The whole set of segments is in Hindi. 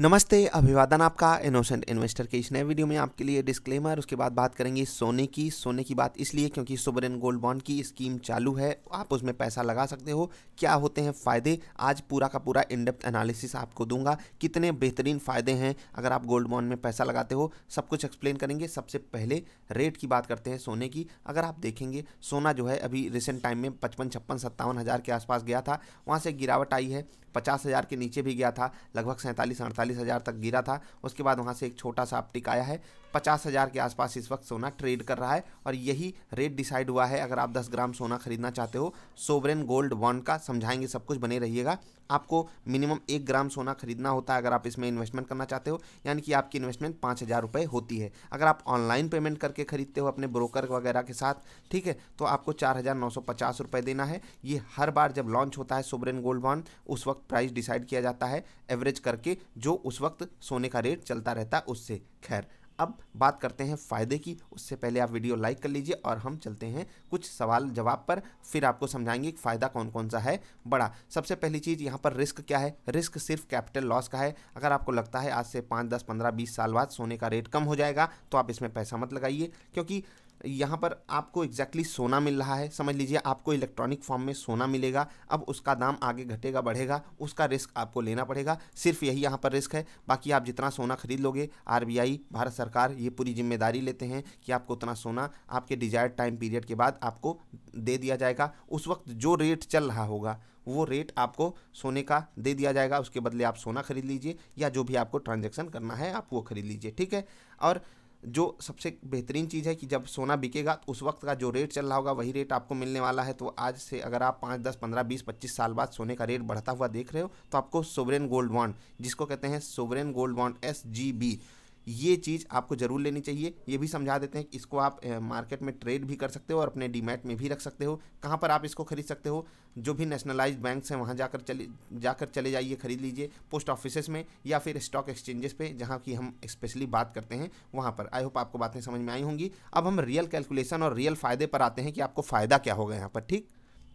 नमस्ते अभिवादन आपका इनोसेंट इन्वेस्टर के इस नए वीडियो में आपके लिए डिस्क्लेमर उसके बाद बात करेंगे सोने की सोने की बात इसलिए क्योंकि सोवरेन गोल्ड बॉन्ड की स्कीम चालू है आप उसमें पैसा लगा सकते हो क्या होते हैं फ़ायदे आज पूरा का पूरा इनडेप्थ एनालिसिस आपको दूंगा कितने बेहतरीन फ़ायदे हैं अगर आप गोल्ड बॉन्ड में पैसा लगाते हो सब कुछ एक्सप्लेन करेंगे सबसे पहले रेट की बात करते हैं सोने की अगर आप देखेंगे सोना जो है अभी रिसेंट टाइम में पचपन छप्पन सत्तावन हज़ार के आसपास गया था वहाँ से गिरावट आई है पचास हज़ार के नीचे भी गया था लगभग सैंतालीस अड़तालीस हज़ार तक गिरा था उसके बाद वहाँ से एक छोटा सा अपटिक आया है पचास हज़ार के आसपास इस वक्त सोना ट्रेड कर रहा है और यही रेट डिसाइड हुआ है अगर आप दस ग्राम सोना खरीदना चाहते हो सोवरेन गोल्ड बॉन्ड का समझाएंगे सब कुछ बने रहिएगा आपको मिनिमम एक ग्राम सोना खरीदना होता है अगर आप इसमें इन्वेस्टमेंट करना चाहते हो यानी कि आपकी इन्वेस्टमेंट पाँच हज़ार रुपये होती है अगर आप ऑनलाइन पेमेंट करके खरीदते हो अपने ब्रोकर वगैरह के साथ ठीक है तो आपको चार हज़ार नौ सौ पचास रुपये देना है ये हर बार जब लॉन्च होता है सुबरेन गोल्ड बॉन्ड उस वक्त प्राइस डिसाइड किया जाता है एवरेज करके जो उस वक्त सोने का रेट चलता रहता है उससे खैर अब बात करते हैं फ़ायदे की उससे पहले आप वीडियो लाइक कर लीजिए और हम चलते हैं कुछ सवाल जवाब पर फिर आपको समझाएंगे कि फ़ायदा कौन कौन सा है बड़ा सबसे पहली चीज़ यहाँ पर रिस्क क्या है रिस्क सिर्फ कैपिटल लॉस का है अगर आपको लगता है आज से पाँच दस पंद्रह बीस साल बाद सोने का रेट कम हो जाएगा तो आप इसमें पैसा मत लगाइए क्योंकि यहाँ पर आपको एग्जैक्टली exactly सोना मिल रहा है समझ लीजिए आपको इलेक्ट्रॉनिक फॉर्म में सोना मिलेगा अब उसका दाम आगे घटेगा बढ़ेगा उसका रिस्क आपको लेना पड़ेगा सिर्फ यही यहाँ पर रिस्क है बाकी आप जितना सोना खरीद लोगे आरबीआई भारत सरकार ये पूरी जिम्मेदारी लेते हैं कि आपको उतना सोना आपके डिजायर्ड टाइम पीरियड के बाद आपको दे दिया जाएगा उस वक्त जो रेट चल रहा होगा वो रेट आपको सोने का दे दिया जाएगा उसके बदले आप सोना खरीद लीजिए या जो भी आपको ट्रांजैक्शन करना है आप वो खरीद लीजिए ठीक है और जो सबसे बेहतरीन चीज़ है कि जब सोना बिकेगा तो उस वक्त का जो रेट चल रहा होगा वही रेट आपको मिलने वाला है तो आज से अगर आप पाँच दस पंद्रह बीस पच्चीस साल बाद सोने का रेट बढ़ता हुआ देख रहे हो तो आपको सोवरेन गोल्ड बॉन्ड जिसको कहते हैं sovereign gold bond S G B ये चीज़ आपको ज़रूर लेनी चाहिए ये भी समझा देते हैं कि इसको आप मार्केट में ट्रेड भी कर सकते हो और अपने डीमैट में भी रख सकते हो कहाँ पर आप इसको खरीद सकते हो जो भी नेशनलाइज बैंक हैं वहाँ जाकर चले जाकर चले जाइए खरीद लीजिए पोस्ट ऑफिस में या फिर स्टॉक एक्सचेंजेस पे जहाँ की हम स्पेशली बात करते हैं वहाँ पर आई होप आपको बातें समझ में आई होंगी अब हम रियल कैलकुलेशन और रियल फ़ायदे पर आते हैं कि आपको फ़ायदा क्या होगा यहाँ पर ठीक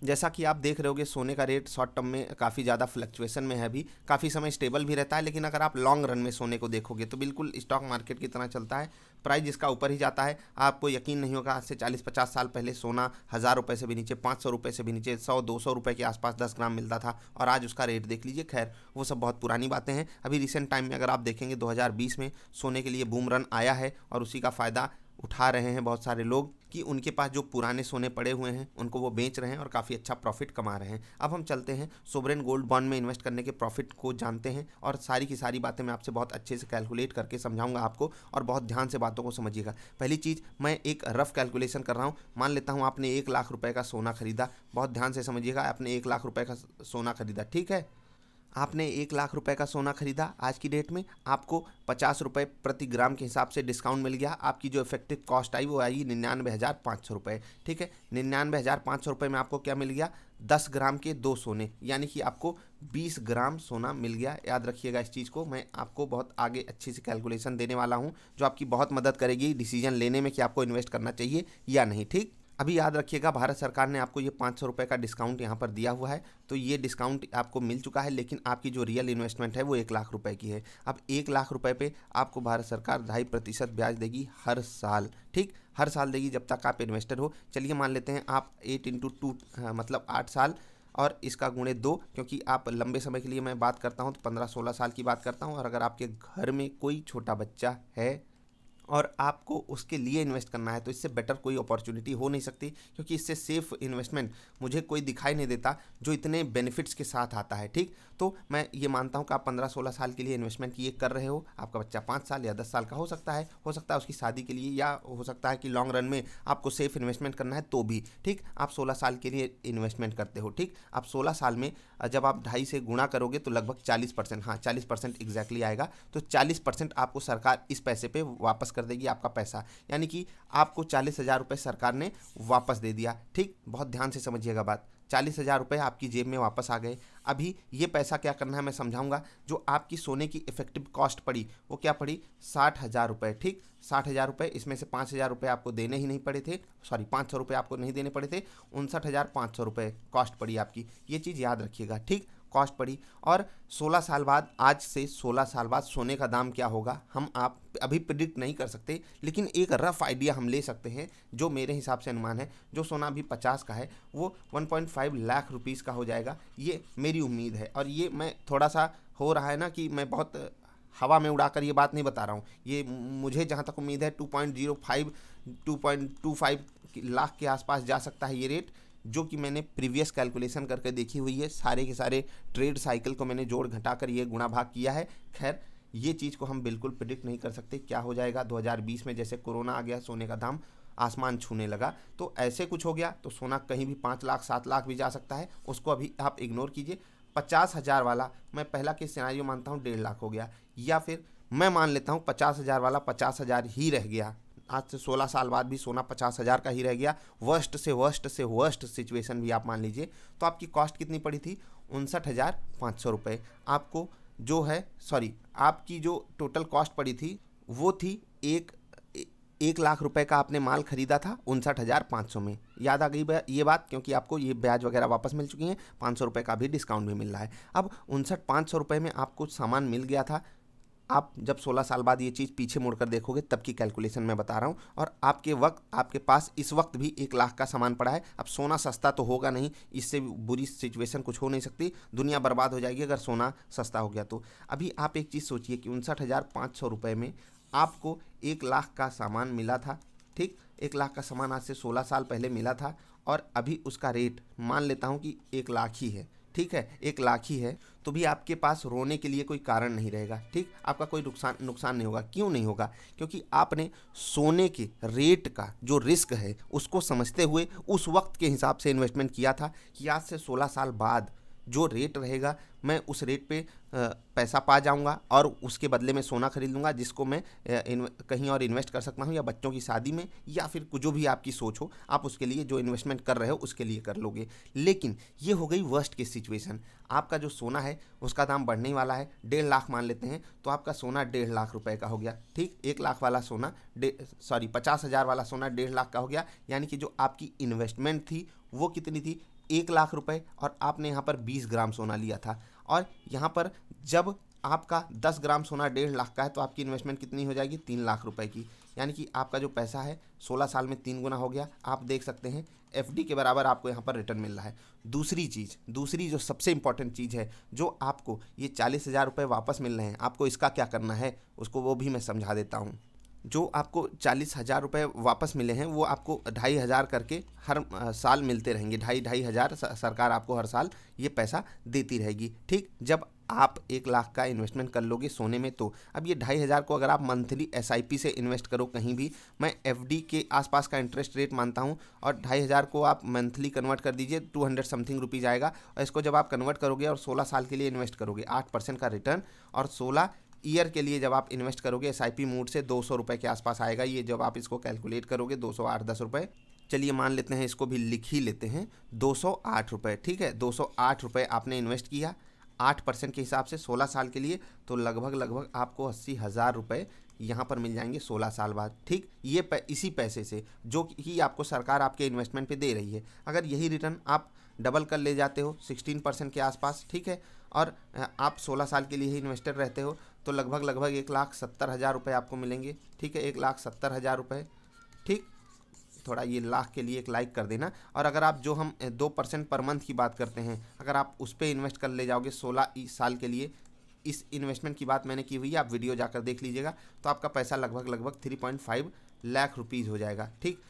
जैसा कि आप देख रहे होगे सोने का रेट शॉर्ट टर्म में काफ़ी ज़्यादा फ्लक्चुएशन में है अभी काफ़ी समय स्टेबल भी रहता है लेकिन अगर आप लॉन्ग रन में सोने को देखोगे तो बिल्कुल स्टॉक मार्केट की तरह चलता है प्राइस इसका ऊपर ही जाता है आपको यकीन नहीं होगा आज से चालीस पचास साल पहले सोना हज़ार रुपये से भी नीचे पाँच सौ रुपये से भी नीचे सौ दो सौ रुपये के आसपास दस ग्राम मिलता था और आज उसका रेट देख लीजिए खैर वो सब बहुत पुरानी बातें हैं अभी रिसेंट टाइम में अगर आप देखेंगे दो में सोने के लिए बूम रन आया है और उसी का फ़ायदा उठा रहे हैं बहुत सारे लोग कि उनके पास जो पुराने सोने पड़े हुए हैं उनको वो बेच रहे हैं और काफ़ी अच्छा प्रॉफिट कमा रहे हैं अब हम चलते हैं सोबरेन गोल्ड बॉन्ड में इन्वेस्ट करने के प्रॉफिट को जानते हैं और सारी की सारी बातें मैं आपसे बहुत अच्छे से कैलकुलेट करके समझाऊंगा आपको और बहुत ध्यान से बातों को समझिएगा पहली चीज़ मैं एक रफ कैलकुलेशन कर रहा हूँ मान लेता हूँ आपने एक लाख रुपये का सोना खरीदा बहुत ध्यान से समझिएगा आपने एक लाख रुपये का सोना खरीदा ठीक है आपने एक लाख रुपए का सोना खरीदा आज की डेट में आपको पचास रुपये प्रति ग्राम के हिसाब से डिस्काउंट मिल गया आपकी जो इफेक्टिव कॉस्ट आई वो आई निन्यानवे हज़ार पाँच सौ रुपये ठीक है निन्यानवे हज़ार पाँच सौ रुपये में आपको क्या मिल गया दस ग्राम के दो सोने यानी कि आपको बीस ग्राम सोना मिल गया याद रखिएगा इस चीज़ को मैं आपको बहुत आगे अच्छे से कैलकुलेशन देने वाला हूँ जो आपकी बहुत मदद करेगी डिसीजन लेने में कि आपको इन्वेस्ट करना चाहिए या नहीं ठीक अभी याद रखिएगा भारत सरकार ने आपको ये पाँच सौ रुपये का डिस्काउंट यहाँ पर दिया हुआ है तो ये डिस्काउंट आपको मिल चुका है लेकिन आपकी जो रियल इन्वेस्टमेंट है वो एक लाख रुपए की है अब एक लाख रुपए पे आपको भारत सरकार ढाई प्रतिशत ब्याज देगी हर साल ठीक हर साल देगी जब तक आप इन्वेस्टर हो चलिए मान लेते हैं आप एट इंटू टू मतलब आठ साल और इसका गुणे दो क्योंकि आप लंबे समय के लिए मैं बात करता हूँ तो पंद्रह सोलह साल की बात करता हूँ और अगर आपके घर में कोई छोटा बच्चा है और आपको उसके लिए इन्वेस्ट करना है तो इससे बेटर कोई अपॉर्चुनिटी हो नहीं सकती क्योंकि इससे सेफ इन्वेस्टमेंट मुझे कोई दिखाई नहीं देता जो इतने बेनिफिट्स के साथ आता है ठीक तो मैं ये मानता हूँ कि आप पंद्रह सोलह साल के लिए इन्वेस्टमेंट ये कर रहे हो आपका बच्चा पाँच साल या दस साल का हो सकता है हो सकता है उसकी शादी के लिए या हो सकता है कि लॉन्ग रन में आपको सेफ इन्वेस्टमेंट करना है तो भी ठीक आप सोलह साल के लिए इन्वेस्टमेंट करते हो ठीक आप सोलह साल में जब आप ढाई से गुणा करोगे तो लगभग चालीस परसेंट हाँ चालीस परसेंट एग्जैक्टली आएगा तो चालीस परसेंट आपको सरकार इस पैसे पर वापस कर देगी आपका पैसा यानी कि आपको चालीस हज़ार रुपये सरकार ने वापस दे दिया ठीक बहुत ध्यान से समझिएगा बात चालीस हज़ार रुपये आपकी जेब में वापस आ गए अभी ये पैसा क्या करना है मैं समझाऊंगा जो आपकी सोने की इफेक्टिव कॉस्ट पड़ी वो क्या पड़ी साठ हज़ार रुपये ठीक साठ हज़ार रुपये इसमें से पाँच हज़ार रुपये आपको देने ही नहीं पड़े थे सॉरी पाँच सौ रुपये आपको नहीं देने पड़े थे उनसठ हज़ार पाँच सौ रुपये कॉस्ट पड़ी आपकी ये चीज़ याद रखिएगा ठीक कॉस्ट पड़ी और 16 साल बाद आज से 16 साल बाद सोने का दाम क्या होगा हम आप अभी प्रिडिक्ट नहीं कर सकते लेकिन एक रफ़ आइडिया हम ले सकते हैं जो मेरे हिसाब से अनुमान है जो सोना अभी 50 का है वो 1.5 लाख रुपीज़ का हो जाएगा ये मेरी उम्मीद है और ये मैं थोड़ा सा हो रहा है ना कि मैं बहुत हवा में उड़ाकर ये बात नहीं बता रहा हूँ ये मुझे जहाँ तक उम्मीद है 2.05 2.25 लाख के आसपास जा सकता है ये रेट जो कि मैंने प्रीवियस कैलकुलेशन करके देखी हुई है सारे के सारे ट्रेड साइकिल को मैंने जोड़ घटा कर ये गुणा भाग किया है खैर ये चीज़ को हम बिल्कुल प्रिडिक्ट नहीं कर सकते क्या हो जाएगा 2020 में जैसे कोरोना आ गया सोने का दाम आसमान छूने लगा तो ऐसे कुछ हो गया तो सोना कहीं भी पाँच लाख सात लाख भी जा सकता है उसको अभी आप इग्नोर कीजिए पचास हज़ार वाला मैं पहला के सिनारियो मानता हूँ डेढ़ लाख हो गया या फिर मैं मान लेता हूँ पचास हज़ार वाला पचास हज़ार ही रह गया आज से सोलह साल बाद भी सोना पचास हज़ार का ही रह गया वर्स्ट से वर्स्ट से वर्स्ट सिचुएशन भी आप मान लीजिए तो आपकी कॉस्ट कितनी पड़ी थी उनसठ हज़ार पाँच सौ रुपये आपको जो है सॉरी आपकी जो टोटल कॉस्ट पड़ी थी वो थी एक एक लाख रुपए का आपने माल खरीदा था उनसठ हज़ार पाँच सौ में याद आ गई ये बात क्योंकि आपको ये ब्याज वगैरह वापस मिल चुकी हैं पाँच सौ रुपये का भी डिस्काउंट भी मिल रहा है अब उनसठ पाँच सौ रुपये में आपको सामान मिल गया था आप जब 16 साल बाद ये चीज़ पीछे मुड़कर देखोगे तब की कैलकुलेशन मैं बता रहा हूँ और आपके वक्त आपके पास इस वक्त भी एक लाख का सामान पड़ा है अब सोना सस्ता तो होगा नहीं इससे बुरी सिचुएशन कुछ हो नहीं सकती दुनिया बर्बाद हो जाएगी अगर सोना सस्ता हो गया तो अभी आप एक चीज़ सोचिए कि उनसठ हज़ार पाँच सौ रुपये में आपको एक लाख का सामान मिला था ठीक एक लाख का सामान आज से सोलह साल पहले मिला था और अभी उसका रेट मान लेता हूँ कि एक लाख ही है ठीक है एक लाख ही है तो भी आपके पास रोने के लिए कोई कारण नहीं रहेगा ठीक आपका कोई नुकसान नुकसान नहीं होगा क्यों नहीं होगा क्योंकि आपने सोने के रेट का जो रिस्क है उसको समझते हुए उस वक्त के हिसाब से इन्वेस्टमेंट किया था कि आज से 16 साल बाद जो रेट रहेगा मैं उस रेट पे पैसा पा जाऊंगा और उसके बदले में सोना खरीद लूँगा जिसको मैं कहीं और इन्वेस्ट कर सकता हूँ या बच्चों की शादी में या फिर जो भी आपकी सोच हो आप उसके लिए जो इन्वेस्टमेंट कर रहे हो उसके लिए कर लोगे लेकिन ये हो गई वर्स्ट की सिचुएशन आपका जो सोना है उसका दाम बढ़ने वाला है डेढ़ लाख मान लेते हैं तो आपका सोना डेढ़ लाख रुपये का हो गया ठीक एक लाख वाला सोना सॉरी पचास हज़ार वाला सोना डेढ़ लाख का हो गया यानी कि जो आपकी इन्वेस्टमेंट थी वो कितनी थी एक लाख रुपए और आपने यहाँ पर बीस ग्राम सोना लिया था और यहाँ पर जब आपका दस ग्राम सोना डेढ़ लाख का है तो आपकी इन्वेस्टमेंट कितनी हो जाएगी तीन लाख रुपए की यानी कि आपका जो पैसा है सोलह साल में तीन गुना हो गया आप देख सकते हैं एफ के बराबर आपको यहाँ पर रिटर्न मिल रहा है दूसरी चीज़ दूसरी जो सबसे इंपॉर्टेंट चीज़ है जो आपको ये चालीस हज़ार रुपये वापस मिल रहे हैं आपको इसका क्या करना है उसको वो भी मैं समझा देता हूँ जो आपको चालीस हज़ार रुपये वापस मिले हैं वो आपको ढाई हज़ार करके हर साल मिलते रहेंगे ढाई ढाई हज़ार सरकार आपको हर साल ये पैसा देती रहेगी ठीक जब आप एक लाख का इन्वेस्टमेंट कर लोगे सोने में तो अब ये ढाई हज़ार को अगर आप मंथली एस से इन्वेस्ट करो कहीं भी मैं एफ के आसपास का इंटरेस्ट रेट मानता हूँ और ढाई हज़ार को आप मंथली कन्वर्ट कर दीजिए टू हंड्रेड समथिंग रुपीज़ आएगा और इसको जब आप कन्वर्ट करोगे और सोलह साल के लिए इन्वेस्ट करोगे आठ परसेंट का रिटर्न और सोलह ईयर के लिए जब आप इन्वेस्ट करोगे एस आई मोड से दो सौ के आसपास आएगा ये जब आप इसको कैलकुलेट करोगे दो सौ आठ दस रुपये चलिए मान लेते हैं इसको भी लिख ही लेते हैं दो सौ आठ रुपये ठीक है दो सौ आठ रुपये आपने इन्वेस्ट किया आठ परसेंट के हिसाब से सोलह साल के लिए तो लगभग लगभग आपको अस्सी हज़ार रुपये यहाँ पर मिल जाएंगे सोलह साल बाद ठीक ये पै, इसी पैसे से जो कि आपको सरकार आपके इन्वेस्टमेंट पे दे रही है अगर यही रिटर्न आप डबल कर ले जाते हो सिक्सटीन परसेंट के आसपास ठीक है और आप सोलह साल के लिए ही इन्वेस्टर रहते हो तो लगभग लगभग एक लाख सत्तर हज़ार रुपये आपको मिलेंगे ठीक है एक लाख सत्तर हज़ार रुपये ठीक थोड़ा ये लाख के लिए एक लाइक कर देना और अगर आप जो हम दो परसेंट पर मंथ की बात करते हैं अगर आप उस पर इन्वेस्ट कर ले जाओगे सोलह साल के लिए इस इन्वेस्टमेंट की बात मैंने की हुई है आप वीडियो जाकर देख लीजिएगा तो आपका पैसा लगभग लगभग three point five lakh rupees हो जाएगा ठीक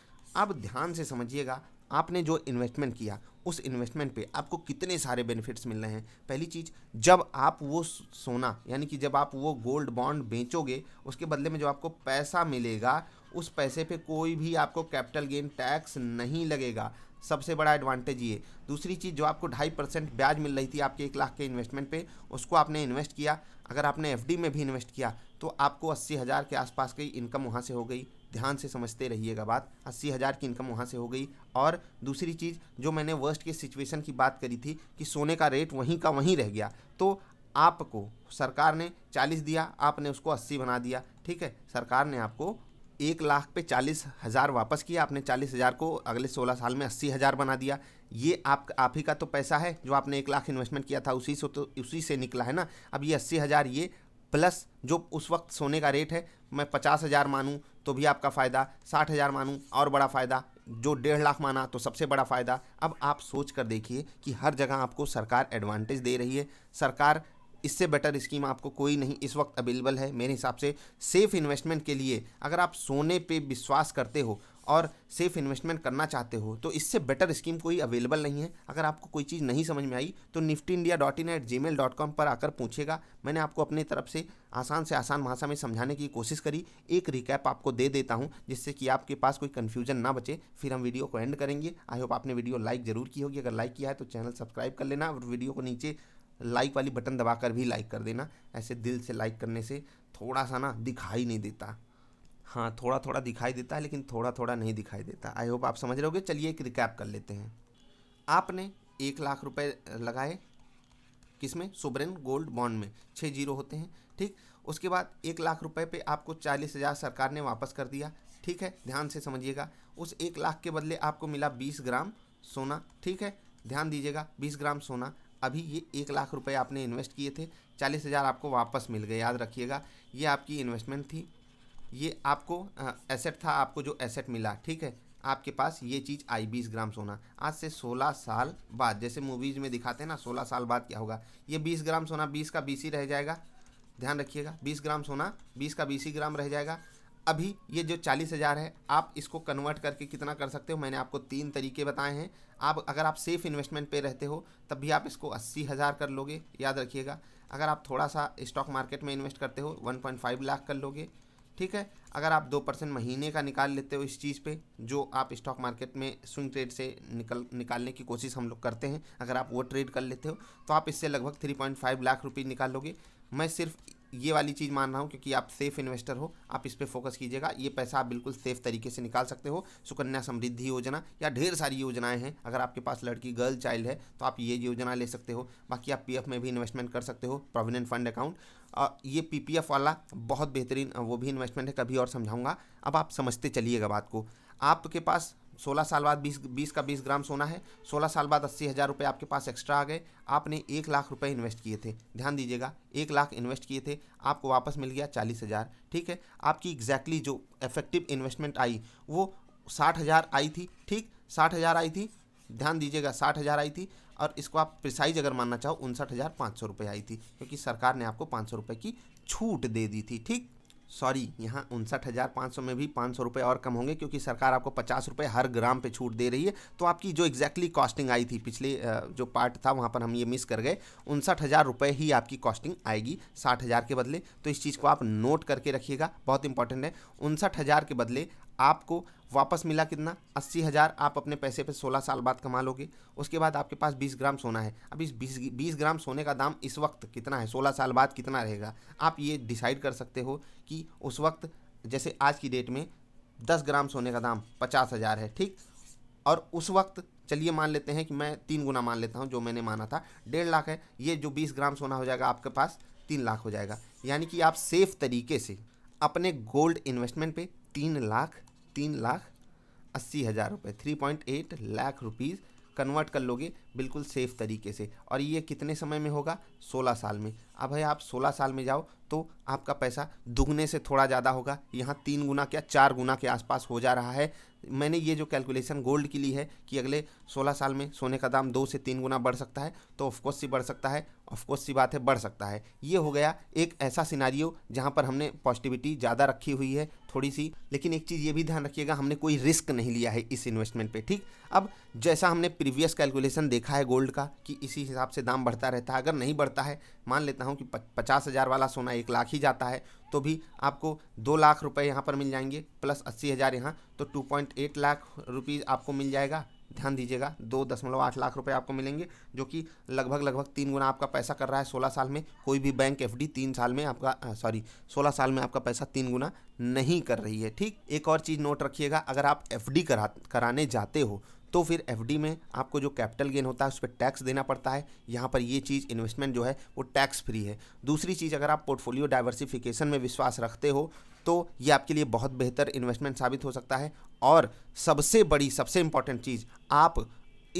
अब ध्यान से समझिएगा आपने जो इन्वेस्टमेंट किया उस इन्वेस्टमेंट पे आपको कितने सारे बेनिफिट्स मिल रहे हैं पहली चीज़ जब आप वो सोना यानी कि जब आप वो गोल्ड बॉन्ड बेचोगे उसके बदले में जो आपको पैसा मिलेगा उस पैसे पे कोई भी आपको कैपिटल गेन टैक्स नहीं लगेगा सबसे बड़ा एडवांटेज ये दूसरी चीज़ जो आपको ढाई परसेंट ब्याज मिल रही थी आपके एक लाख के इन्वेस्टमेंट पे उसको आपने इन्वेस्ट किया अगर आपने एफडी में भी इन्वेस्ट किया तो आपको अस्सी हज़ार के आसपास की इनकम वहाँ से हो गई ध्यान से समझते रहिएगा बात अस्सी हज़ार की इनकम वहाँ से हो गई और दूसरी चीज़ जो मैंने वर्स्ट के सिचुएशन की बात करी थी कि सोने का रेट वहीं का वहीं रह गया तो आपको सरकार ने चालीस दिया आपने उसको अस्सी बना दिया ठीक है सरकार ने आपको एक लाख पे चालीस हज़ार वापस किया आपने चालीस हज़ार को अगले सोलह साल में अस्सी हज़ार बना दिया ये आप आप ही का तो पैसा है जो आपने एक लाख इन्वेस्टमेंट किया था उसी से तो उसी से निकला है ना अब ये अस्सी हज़ार ये प्लस जो उस वक्त सोने का रेट है मैं पचास हज़ार मानूँ तो भी आपका फ़ायदा साठ हज़ार मानूँ और बड़ा फ़ायदा जो डेढ़ लाख माना तो सबसे बड़ा फ़ायदा अब आप सोच कर देखिए कि हर जगह आपको सरकार एडवांटेज दे रही है सरकार इससे बेटर स्कीम आपको कोई नहीं इस वक्त अवेलेबल है मेरे हिसाब से सेफ़ इन्वेस्टमेंट के लिए अगर आप सोने पे विश्वास करते हो और सेफ इन्वेस्टमेंट करना चाहते हो तो इससे बेटर स्कीम कोई अवेलेबल नहीं है अगर आपको कोई चीज़ नहीं समझ में आई तो Nifty India dot in at Gmail dot com पर आकर पूछेगा मैंने आपको अपनी तरफ से आसान से आसान भाषा में समझाने की कोशिश करी एक रिकैप आपको दे देता हूँ जिससे कि आपके पास कोई कन्फ्यूजन ना बचे फिर हम वीडियो को एंड करेंगे आई होप आपने वीडियो लाइक जरूर की होगी अगर लाइक किया है तो चैनल सब्सक्राइब कर लेना और वीडियो को नीचे लाइक वाली बटन दबाकर भी लाइक कर देना ऐसे दिल से लाइक करने से थोड़ा सा ना दिखाई नहीं देता हाँ थोड़ा थोड़ा दिखाई देता है लेकिन थोड़ा थोड़ा नहीं दिखाई देता आई होप आप समझ रहे हो चलिए एक रिकैप कर लेते हैं आपने एक लाख रुपए लगाए किसमें सुब्रेन गोल्ड बॉन्ड में छः जीरो होते हैं ठीक उसके बाद एक लाख रुपए पे आपको चालीस हज़ार सरकार ने वापस कर दिया ठीक है ध्यान से समझिएगा उस एक लाख के बदले आपको मिला बीस ग्राम सोना ठीक है ध्यान दीजिएगा बीस ग्राम सोना अभी ये एक लाख रुपये आपने इन्वेस्ट किए थे चालीस हज़ार आपको वापस मिल गए याद रखिएगा ये आपकी इन्वेस्टमेंट थी ये आपको एसेट था आपको जो एसेट मिला ठीक है आपके पास ये चीज़ आई बीस ग्राम सोना आज से सोलह साल बाद जैसे मूवीज़ में दिखाते हैं ना सोलह साल बाद क्या होगा ये बीस ग्राम सोना बीस का बीस ही रह जाएगा ध्यान रखिएगा बीस ग्राम सोना बीस का बीस ही ग्राम रह जाएगा अभी ये जो चालीस हज़ार है आप इसको कन्वर्ट करके कितना कर सकते हो मैंने आपको तीन तरीके बताए हैं आप अगर आप सेफ़ इन्वेस्टमेंट पे रहते हो तब भी आप इसको अस्सी हज़ार कर लोगे याद रखिएगा अगर आप थोड़ा सा स्टॉक मार्केट में इन्वेस्ट करते हो 1.5 लाख कर लोगे ठीक है अगर आप दो परसेंट महीने का निकाल लेते हो इस चीज़ पे जो आप स्टॉक मार्केट में स्विंग ट्रेड से निकल निकालने की कोशिश हम लोग करते हैं अगर आप वो ट्रेड कर लेते हो तो आप इससे लगभग थ्री पॉइंट फाइव लाख रुपये निकालोगे मैं सिर्फ ये वाली चीज़ मान रहा हूँ क्योंकि आप सेफ इन्वेस्टर हो आप इस पर फोकस कीजिएगा ये पैसा आप बिल्कुल सेफ तरीके से निकाल सकते हो सुकन्या समृद्धि योजना या ढेर सारी योजनाएं हैं अगर आपके पास लड़की गर्ल चाइल्ड है तो आप ये योजना ले सकते हो बाकी आप पीएफ में भी इन्वेस्टमेंट कर सकते हो प्रोविडेंट फंड अकाउंट ये पीपीएफ वाला बहुत बेहतरीन वो भी इन्वेस्टमेंट है कभी और समझाऊंगा अब आप समझते चलिएगा बात को आपके पास 16 साल बाद 20 20 का 20 ग्राम सोना है 16 साल बाद अस्सी हज़ार रुपये आपके पास एक्स्ट्रा आ गए आपने एक लाख रुपए इन्वेस्ट किए थे ध्यान दीजिएगा एक लाख इन्वेस्ट किए थे आपको वापस मिल गया चालीस हज़ार ठीक है आपकी एग्जैक्टली exactly जो इफेक्टिव इन्वेस्टमेंट आई वो साठ हज़ार आई थी ठीक साठ हज़ार आई थी ध्यान दीजिएगा साठ हज़ार आई थी और इसको आप प्रिसाइज अगर मानना चाहो उनसठ हज़ार पाँच सौ रुपये आई थी क्योंकि सरकार ने आपको पाँच सौ रुपये की छूट दे दी थी ठीक सॉरी यहाँ उनसठ हज़ार पाँच सौ में भी पाँच सौ रुपये और कम होंगे क्योंकि सरकार आपको पचास रुपये हर ग्राम पे छूट दे रही है तो आपकी जो एग्जैक्टली कॉस्टिंग आई थी पिछले जो पार्ट था वहाँ पर हम ये मिस कर गए उनसठ हज़ार रुपये ही आपकी कॉस्टिंग आएगी साठ हज़ार के बदले तो इस चीज़ को आप नोट करके रखिएगा बहुत इंपॉर्टेंट है उनसठ हज़ार के बदले आपको वापस मिला कितना अस्सी हज़ार आप अपने पैसे पे सोलह साल बाद कमा लोगे उसके बाद आपके पास बीस ग्राम सोना है अब इस बीस बीस ग्राम सोने का दाम इस वक्त कितना है सोलह साल बाद कितना रहेगा आप ये डिसाइड कर सकते हो कि उस वक्त जैसे आज की डेट में दस ग्राम सोने का दाम पचास हज़ार है ठीक और उस वक्त चलिए मान लेते हैं कि मैं तीन गुना मान लेता हूँ जो मैंने माना था डेढ़ लाख है ये जो बीस ग्राम सोना हो जाएगा आपके पास तीन लाख हो जाएगा यानी कि आप सेफ तरीके से अपने गोल्ड इन्वेस्टमेंट पे तीन लाख तीन लाख अस्सी हज़ार रुपये three point eight lakh rupees convert कर लोगे बिल्कुल सेफ़ तरीके से और ये कितने समय में होगा 16 साल में अब भाई आप 16 साल में जाओ तो आपका पैसा दुगने से थोड़ा ज़्यादा होगा यहाँ तीन गुना क्या चार गुना के आसपास हो जा रहा है मैंने ये जो कैलकुलेशन गोल्ड की ली है कि अगले 16 साल में सोने का दाम दो से तीन गुना बढ़ सकता है तो ऑफकोर्स ही बढ़ सकता है ऑफकोर्स सी बात है बढ़ सकता है ये हो गया एक ऐसा सिनारियो जहाँ पर हमने पॉजिटिविटी ज़्यादा रखी हुई है थोड़ी सी लेकिन एक चीज़ ये भी ध्यान रखिएगा हमने कोई रिस्क नहीं लिया है इस इन्वेस्टमेंट पे ठीक अब जैसा हमने प्रीवियस कैलकुलेशन देखा है गोल्ड का कि इसी हिसाब से दाम बढ़ता रहता है अगर नहीं बढ़ता है मान लेता हूँ कि पचास हज़ार वाला सोना एक लाख ही जाता है तो भी आपको दो लाख रुपये यहाँ पर मिल जाएंगे प्लस अस्सी हज़ार यहाँ तो two point eight lakh rupees आपको मिल जाएगा ध्यान दीजिएगा दो दशमलव आठ लाख रुपए आपको मिलेंगे जो कि लगभग लगभग तीन गुना आपका पैसा कर रहा है सोलह साल में कोई भी बैंक एफ तीन साल में आपका सॉरी सोलह साल में आपका पैसा तीन गुना नहीं कर रही है ठीक एक और चीज़ नोट रखिएगा अगर आप एफ करा कराने जाते हो तो फिर एफ में आपको जो कैपिटल गेन होता है उस पर टैक्स देना पड़ता है यहाँ पर ये चीज़ इन्वेस्टमेंट जो है वो टैक्स फ्री है दूसरी चीज़ अगर आप पोर्टफोलियो डाइवर्सिफिकेशन में विश्वास रखते हो तो ये आपके लिए बहुत बेहतर इन्वेस्टमेंट साबित हो सकता है और सबसे बड़ी सबसे इम्पॉर्टेंट चीज़ आप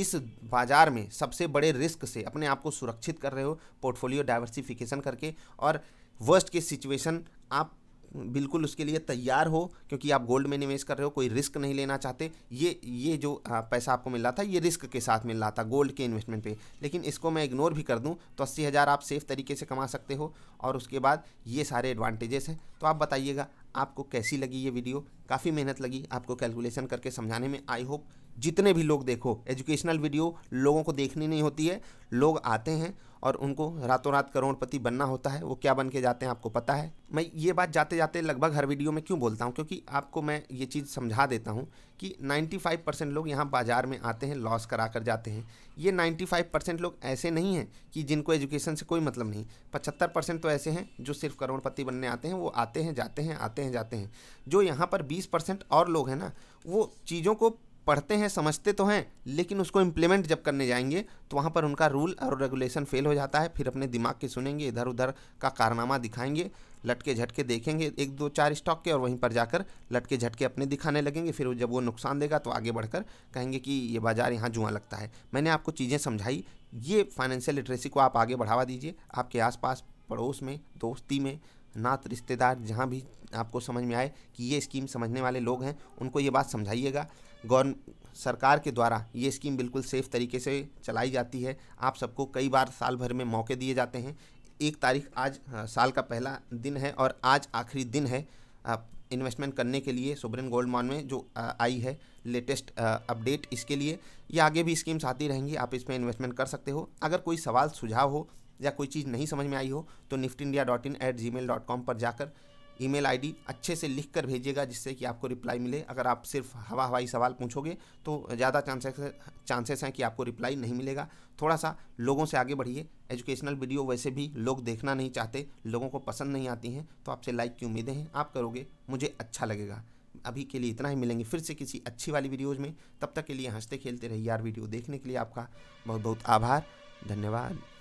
इस बाज़ार में सबसे बड़े रिस्क से अपने आप को सुरक्षित कर रहे हो पोर्टफोलियो डाइवर्सिफिकेशन करके और वर्स्ट के सिचुएशन आप बिल्कुल उसके लिए तैयार हो क्योंकि आप गोल्ड में निवेश कर रहे हो कोई रिस्क नहीं लेना चाहते ये ये जो पैसा आपको मिल रहा था ये रिस्क के साथ मिल रहा था गोल्ड के इन्वेस्टमेंट पे लेकिन इसको मैं इग्नोर भी कर दूँ तो अस्सी हज़ार आप सेफ़ तरीके से कमा सकते हो और उसके बाद ये सारे एडवांटेजेस हैं तो आप बताइएगा आपको कैसी लगी ये वीडियो काफ़ी मेहनत लगी आपको कैलकुलेशन करके समझाने में आई होप जितने भी लोग देखो एजुकेशनल वीडियो लोगों को देखनी नहीं होती है लोग आते हैं और उनको रातों रात करोड़पति बनना होता है वो क्या बन के जाते हैं आपको पता है मैं ये बात जाते जाते लगभग हर वीडियो में क्यों बोलता हूँ क्योंकि आपको मैं ये चीज़ समझा देता हूँ कि 95 परसेंट लोग यहाँ बाज़ार में आते हैं लॉस करा कर जाते हैं ये 95 परसेंट लोग ऐसे नहीं हैं कि जिनको एजुकेशन से कोई मतलब नहीं पचहत्तर परसेंट तो ऐसे हैं जो सिर्फ करोड़पति बनने आते हैं वो आते हैं जाते हैं आते हैं जाते हैं जो यहाँ पर बीस परसेंट और लोग हैं ना वो चीज़ों को पढ़ते हैं समझते तो हैं लेकिन उसको इम्प्लीमेंट जब करने जाएंगे तो वहाँ पर उनका रूल और रेगुलेशन फेल हो जाता है फिर अपने दिमाग के सुनेंगे इधर उधर का कारनामा दिखाएंगे लटके झटके देखेंगे एक दो चार स्टॉक के और वहीं पर जाकर लटके झटके अपने दिखाने लगेंगे फिर जब वो नुकसान देगा तो आगे बढ़कर कहेंगे कि ये बाज़ार यहाँ जुआ लगता है मैंने आपको चीज़ें समझाई ये फाइनेंशियल लिटरेसी को आप आगे बढ़ावा दीजिए आपके आसपास पड़ोस में दोस्ती में नात रिश्तेदार जहाँ भी आपको समझ में आए कि ये स्कीम समझने वाले लोग हैं उनको ये बात समझाइएगा गौर सरकार के द्वारा ये स्कीम बिल्कुल सेफ़ तरीके से चलाई जाती है आप सबको कई बार साल भर में मौके दिए जाते हैं एक तारीख आज साल का पहला दिन है और आज आखिरी दिन है इन्वेस्टमेंट करने के लिए सोबरन गोल्ड मॉन में जो आई है लेटेस्ट अपडेट इसके लिए ये आगे भी स्कीम्स आती रहेंगी आप इसमें इन्वेस्टमेंट कर सकते हो अगर कोई सवाल सुझाव हो या कोई चीज़ नहीं समझ में आई हो तो NIFT India dot in at Gmail dot com पर जाकर ईमेल आईडी अच्छे से लिख कर भेजिएगा जिससे कि आपको रिप्लाई मिले अगर आप सिर्फ हवा हवाई सवाल पूछोगे तो ज़्यादा चांसेस चांसेस हैं कि आपको रिप्लाई नहीं मिलेगा थोड़ा सा लोगों से आगे बढ़िए एजुकेशनल वीडियो वैसे भी लोग देखना नहीं चाहते लोगों को पसंद नहीं आती हैं तो आपसे लाइक की उम्मीदें हैं आप करोगे मुझे अच्छा लगेगा अभी के लिए इतना ही मिलेंगे फिर से किसी अच्छी वाली वीडियोज़ में तब तक के लिए हंसते खेलते रहिए यार वीडियो देखने के लिए आपका बहुत बहुत आभार धन्यवाद